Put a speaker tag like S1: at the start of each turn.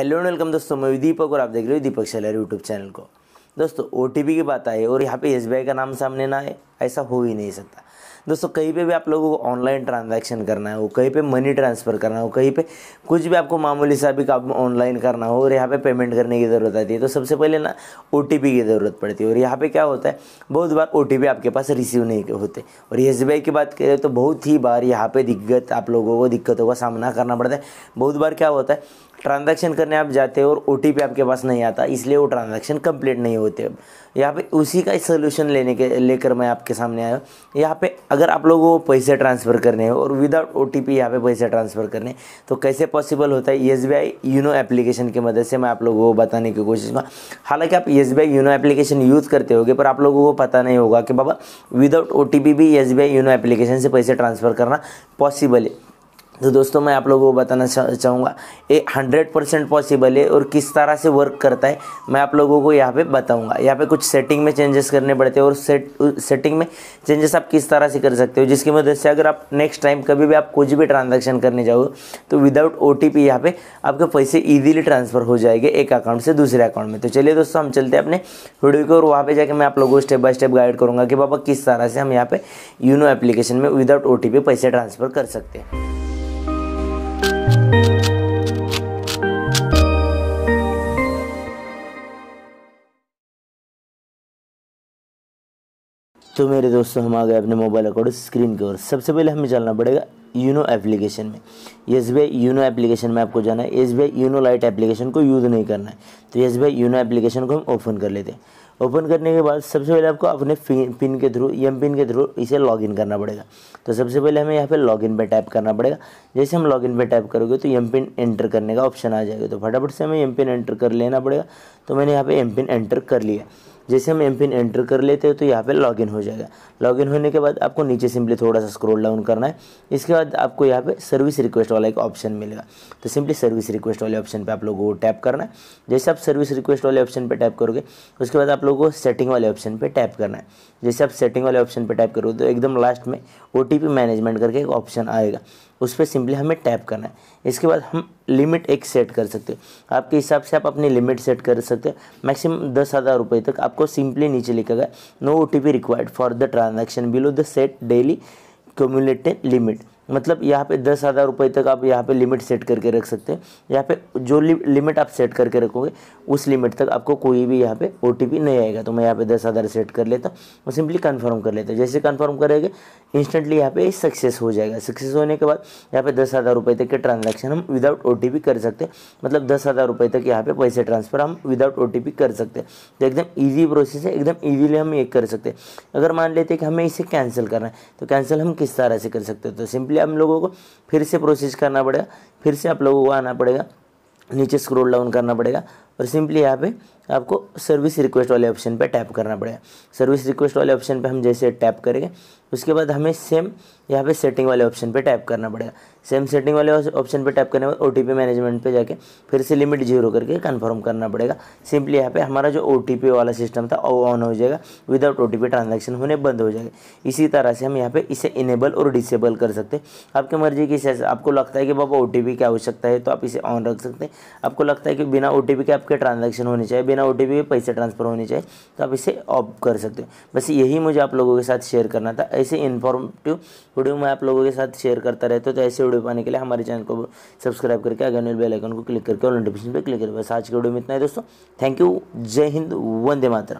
S1: hello and welcome दोस्तों मैं दीपक और आप देख रहे हो दीपक सेलर यूट्यूब चैनल को दोस्तों ओ की बात आई और यहाँ पे एस का नाम सामने ना आए ऐसा हो ही नहीं सकता दोस्तों कहीं पे भी आप लोगों को ऑनलाइन ट्रांजैक्शन करना हो कहीं पे मनी ट्रांसफ़र करना हो कहीं पे कुछ भी आपको मामूली सा भी काम ऑनलाइन करना हो और यहाँ पे पेमेंट करने की ज़रूरत आती है तो सबसे पहले ना ओ की ज़रूरत पड़ती है और यहाँ पे क्या होता है बहुत बार ओ आपके पास रिसीव नहीं होते और एस की बात करें तो बहुत ही बार यहाँ पर दिक्कत आप लोगों को दिक्कतों का सामना करना पड़ता है बहुत बार क्या होता है ट्रांजैक्शन करने आप जाते हो और ओ आपके पास नहीं आता इसलिए वो ट्रांजैक्शन कंप्लीट नहीं होते यहाँ पे उसी का सोल्यूशन लेने के लेकर मैं आपके सामने आया यहाँ पे अगर आप लोगों को पैसे ट्रांसफ़र करने हो और विदाउट ओ टी यहाँ पर पैसे ट्रांसफ़र करने तो कैसे पॉसिबल होता है एस बी यूनो एप्लीकेशन की मदद से मैं आप लोगों को बताने की कोशिश करूँगा हालांकि आप S B YONO application use करते होगे पर आप लोगों को पता नहीं होगा कि बाबा विदाउट ओ भी एस बी यूनो एप्लीकेशन से पैसे ट्रांसफ़र करना पॉसिबल है तो दोस्तों मैं आप लोगों को बताना चाहूँगा ये हंड्रेड परसेंट पॉसिबल है और किस तरह से वर्क करता है मैं आप लोगों को यहाँ पे बताऊँगा यहाँ पे कुछ सेटिंग में चेंजेस करने पड़ते हैं और सेट सेटिंग में चेंजेस आप किस तरह से कर सकते हो जिसकी मदद से अगर आप नेक्स्ट टाइम कभी भी आप कुछ भी ट्रांजेक्शन करने जाओगे तो विदाउट ओ टी पी यहाँ पर आपके पैसे ईजिली ट्रांसफ़र हो जाएंगे एक अकाउंट से दूसरे अकाउंट में तो चलिए दोस्तों हम चलते हैं अपने वीडियो को और वहाँ पर जाकर मैं आप लोगों को स्टेप बाय स्टेप गाइड करूँगा कि बाबा किस तरह से हम यहाँ पर यूनो एप्लीकेशन में विदाउट ओ टी पी पैसे ट्रांसफ़र कर सकते हैं तो मेरे दोस्तों हम आ गए अपने मोबाइल अकाउंट स्क्रीन के ओर सबसे पहले हमें चलना पड़ेगा यूनो एप्लीकेशन में एस बी यूनो एप्लीकेशन में आपको जाना है S B YONO lite application को यूज़ नहीं करना है तो एस बी यूनो एप्लीकेशन को हम ओपन कर लेते हैं ओपन करने के बाद सबसे पहले आपको अपने पिन के थ्रू एम पिन के थ्रू इसे लॉगिन करना पड़ेगा तो सबसे पहले हमें यहाँ पे लॉगिन पे टैप करना पड़ेगा जैसे हम लॉगिन पे टैप करोगे तो एम पिन एंटर करने का ऑप्शन आ जाएगा तो फटाफट से हमें एम पिन एंटर कर लेना पड़ेगा तो मैंने यहाँ पे एम पिन एंटर कर लिया जैसे हम एम पिन एंटर कर लेते हैं तो यहाँ पे लॉगिन हो जाएगा लॉगिन होने के बाद आपको नीचे सिंपली थोड़ा सा स्क्रोल डाउन करना है इसके बाद आपको यहाँ पे सर्विस रिक्वेस्ट वाला एक ऑप्शन मिलेगा तो सिंपली सर्विस रिक्वेस्ट वाले ऑप्शन पे आप लोगों को टैप करना है जैसे आप सर्विस रिक्वेस्ट वाले ऑप्शन पर टैप करोगे उसके बाद आप लोगों को सेटिंग वाले ऑप्शन पर टैप करना है जैसे आप सेटिंग वाले ऑप्शन पर टैप करोगे तो एकदम लास्ट में ओ मैनेजमेंट करके एक ऑप्शन आएगा उस पर सिंपली हमें टैप करना है इसके बाद हम लिमिट एक सेट कर सकते हो आपके हिसाब से आप अपनी लिमिट सेट कर सकते हो मैक्सिमम दस हज़ार रुपये तक आपको सिंपली नीचे लिखा गया no O T P required for the transaction below the set daily cumulated limit मतलब यहाँ पे दस हज़ार रुपये तक आप यहाँ पे लिमिट सेट करके रख सकते हैं यहाँ पे जो लि, लिमिट आप सेट करके रखोगे उस लिमिट तक आपको कोई भी यहाँ पे ओ नहीं आएगा तो मैं यहाँ पे दस हज़ार सेट कर लेता और सिंपली कन्फर्म कर लेता जैसे कन्फर्म करेंगे इंस्टेंटली यहाँ पे सक्सेस हो जाएगा सक्सेस होने के बाद यहाँ पे दस हज़ार रुपये तक के ट्रांजेक्शन हम विदाउट ओ कर सकते हैं मतलब दस हज़ार रुपये तक यहाँ पे पैसे ट्रांसफ़र हम विदाउट ओ कर सकते हैं तो एकदम ईजी प्रोसेस है एकदम ईजीली हम ये कर सकते हैं अगर मान लेते हैं कि हमें इसे कैंसिल करना है तो कैंसिल हम किस तरह से कर सकते हैं तो सिंपली लिए हम लोगों को फिर से प्रोसेस करना पड़ेगा फिर से आप लोगों को आना पड़ेगा नीचे स्क्रोल डाउन करना पड़ेगा और सिंपली यहाँ पे आपको सर्विस रिक्वेस्ट वाले ऑप्शन पे टैप करना पड़ेगा सर्विस रिक्वेस्ट वाले ऑप्शन पे हम जैसे टैप करेंगे उसके बाद हमें सेम यहाँ पे सेटिंग वाले ऑप्शन पे टैप करना पड़ेगा सेम सेटिंग वाले ऑप्शन पे टैप करने के बाद ओ मैनेजमेंट पे जाके फिर से लिमिट जीरो करके कन्फर्म करना पड़ेगा सिंपली यहाँ पे हमारा जो ओ वाला सिस्टम था वो ऑन हो जाएगा विदाउट ओ ट्रांजेक्शन होने बंद हो जाएगा इसी तरह से हम यहाँ पे इसे इनेबल और डिसेबल कर सकते हैं आपकी मर्जी की आपको लगता है कि बाबा ओ की आवश्यकता है तो आप इसे ऑन रख सकते हैं आपको लगता है कि बिना ओ के आप आपके ट्रांजैक्शन होने चाहिए बिना ओ के पैसे ट्रांसफ़र होने चाहिए तो आप इसे ऑफ कर सकते हो बस यही मुझे आप लोगों के साथ शेयर करना था ऐसे इन्फॉर्मेटिव वीडियो मैं आप लोगों के साथ शेयर करता रहता हूँ तो ऐसे वीडियो पाने के लिए हमारे चैनल को सब्सक्राइब करके अगर बेलाइकन को क्लिक करके और नोटिफिकेशन पर क्लिक करें बस आज के वीडियो में इतना है दोस्तों थैंक यू जय हिंद वंदे मातरम